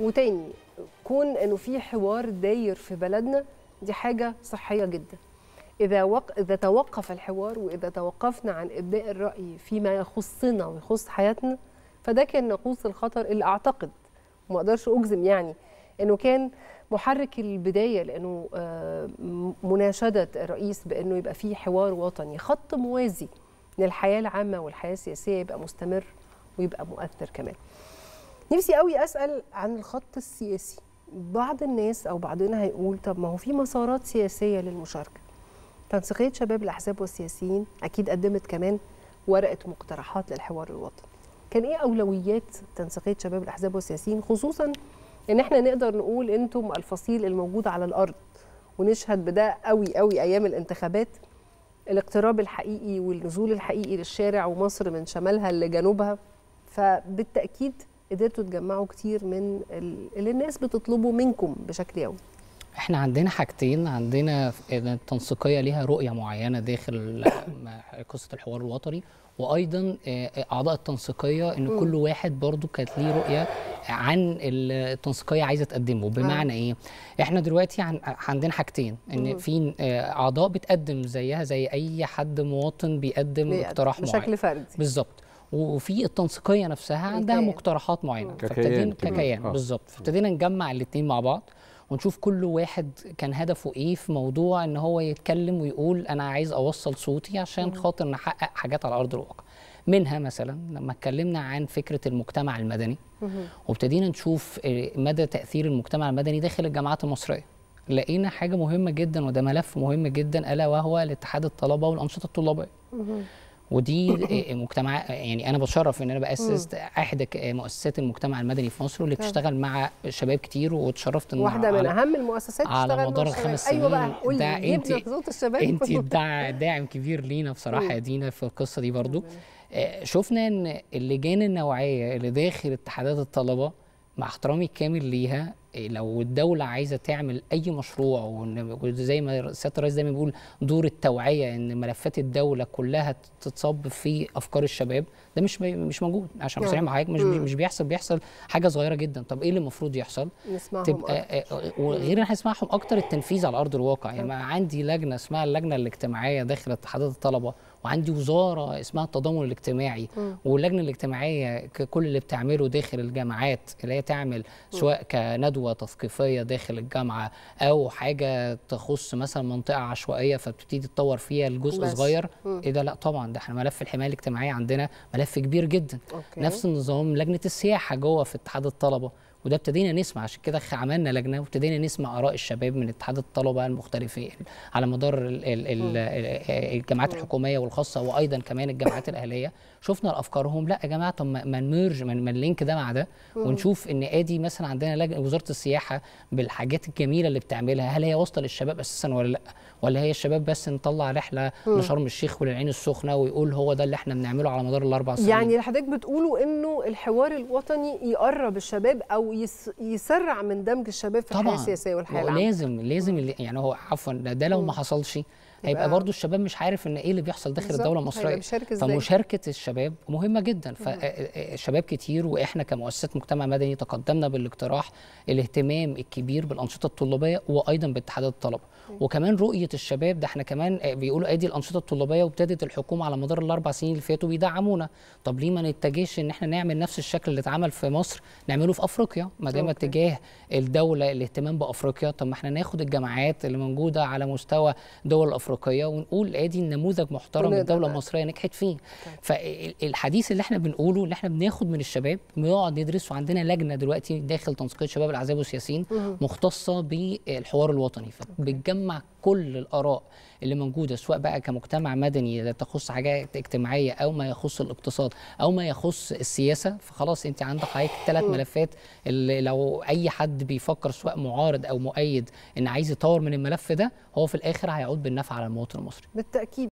وتاني كون انه في حوار داير في بلدنا دي حاجه صحيه جدا اذا وق... اذا توقف الحوار واذا توقفنا عن ابداء الراي فيما يخصنا ويخص حياتنا فده كان ناقوس الخطر اللي اعتقد ما اقدرش اجزم يعني انه كان محرك البدايه لانه آه، مناشده الرئيس بانه يبقى في حوار وطني خط موازي للحياه العامه والحياه السياسيه يبقى مستمر ويبقى مؤثر كمان نفسي قوي اسال عن الخط السياسي بعض الناس او بعضنا هيقول طب ما هو في مسارات سياسيه للمشاركه تنسيقيه شباب الاحزاب والسياسيين اكيد قدمت كمان ورقه مقترحات للحوار الوطني كان ايه اولويات تنسيقيه شباب الاحزاب والسياسيين خصوصا ان احنا نقدر نقول انتم الفصيل الموجود على الارض ونشهد بده قوي قوي ايام الانتخابات الاقتراب الحقيقي والنزول الحقيقي للشارع ومصر من شمالها لجنوبها فبالتاكيد قدرتوا تجمعوا كتير من اللي الناس بتطلبه منكم بشكل يومي احنا عندنا حاجتين عندنا التنسيقيه ليها رؤيه معينه داخل قصه الحوار الوطني وايضا آه، اعضاء التنسيقيه ان كل واحد برضو كانت ليه رؤيه عن التنسيقيه عايزه تقدمه بمعنى ايه احنا دلوقتي عندنا حاجتين ان في آه، اعضاء بتقدم زيها زي اي حد مواطن بيقدم اقتراح معين بشكل فردي بالظبط وفي التنسيقيه نفسها عندها مقترحات معينه فابتدينا ككيان اه. بالظبط فابتدينا نجمع الاثنين مع بعض ونشوف كل واحد كان هدفه ايه في موضوع ان هو يتكلم ويقول انا عايز اوصل صوتي عشان خاطر نحقق حاجات على ارض الواقع منها مثلا لما اتكلمنا عن فكره المجتمع المدني وابتدينا نشوف آه، مدى تاثير المجتمع المدني داخل الجامعات المصريه لقينا حاجه مهمه جدا وده ملف مهم جدا الا وهو الاتحاد الطلبه والانشطه الطلابيه ودي آه، مجتمع يعني انا بشرف ان انا باسس احدى مؤسسات المجتمع المدني في مصر واللي بتشتغل مع شباب كتير واتشرفت ان واحده من اهم المؤسسات على مدار الخمس سنين ايوه بقى قول لي انت الشباب انت داعم كبير لينا بصراحه يا دينا في القصه دي برضو آه، شفنا ان اللجان النوعيه اللي داخل اتحادات الطلبه مع احترامي الكامل ليها لو الدوله عايزه تعمل اي مشروع وزي ما سياده الرئيس دايما بيقول دور التوعيه ان ملفات الدوله كلها تتصب في افكار الشباب ده مش مش موجود عشان نعم. مع حضرتك مش مش بيحصل بيحصل حاجه صغيره جدا طب ايه اللي المفروض يحصل نسمعهم تبقى آه، آه، آه، وغير ان احنا نسمعهم اكتر التنفيذ على ارض الواقع يعني عندي لجنه اسمها اللجنه الاجتماعيه داخل اتحادات الطلبه وعندي وزاره اسمها التضامن الاجتماعي واللجنه الاجتماعيه كل اللي بتعمله داخل الجامعات اللي هي تعمل سواء كندوه تثقيفيه داخل الجامعه او حاجه تخص مثلا منطقه عشوائيه فبتبتدي تطور فيها الجزء بس. صغير ايه ده لا طبعا ده احنا ملف الحمايه الاجتماعيه عندنا ملف كبير جدا أوكي. نفس النظام لجنه السياحه جوه في اتحاد الطلبه وده ابتدينا نسمع عشان كده عملنا لجنه وابتدينا نسمع اراء الشباب من اتحاد الطلبه المختلفين على مدار الـ الـ الجامعات الحكوميه والخاصه وايضا كمان الجامعات الاهليه شفنا افكارهم لا يا جماعه طب ما نمرج ما نلينك ده مع ده ونشوف ان ادي مثلا عندنا لجنه وزاره السياحه بالحاجات الجميله اللي بتعملها هل هي واصله للشباب اساسا ولا لا ولا هي الشباب بس نطلع رحله لشرم الشيخ وللعين السخنه ويقول هو ده اللي احنا بنعمله على مدار الاربع سنين يعني حضرتك بتقولوا انه الحوار الوطني يقرب الشباب او يسرع من دمج الشباب في الحياه السياسيه والحياه العامه طبعا لازم لازم يعني هو عفوا ده لو ما حصلش هيبقى برضو الشباب مش عارف ان ايه اللي بيحصل داخل الدوله المصريه فمشاركه الشباب مهمه جدا فشباب كتير واحنا كمؤسسات مجتمع مدني تقدمنا بالاقتراح الاهتمام الكبير بالانشطه الطلابيه وايضا باتحادات الطلبه وكمان رؤيه الشباب ده احنا كمان بيقولوا ادي الانشطه الطلابيه وابتدت الحكومه على مدار الاربع سنين اللي فاتوا بيدعمونا طب ليه ما نتجهش ان احنا نعمل نفس الشكل اللي اتعمل في مصر نعمله في افريقيا ما دام اتجاه الدوله الاهتمام بافريقيا طب ما احنا ناخد الجامعات اللي موجوده على مستوى دول افريقيا افريقيه ونقول ادي النموذج محترم الدوله المصريه نجحت فيه طيب. فالحديث اللي احنا بنقوله اللي احنا بناخد من الشباب بنقعد ندرس وعندنا لجنه دلوقتي داخل تنسيقيه شباب العزاب والسياسيين مختصه بالحوار الوطني فبتجمع كل الاراء اللي موجوده سواء بقى كمجتمع مدني تخص حاجات اجتماعيه او ما يخص الاقتصاد او ما يخص السياسه فخلاص انت عندك حضرتك ثلاث ملفات اللي لو اي حد بيفكر سواء معارض او مؤيد ان عايز يطور من الملف ده هو في الاخر هيعود بالنفع على المواطن المصري بالتاكيد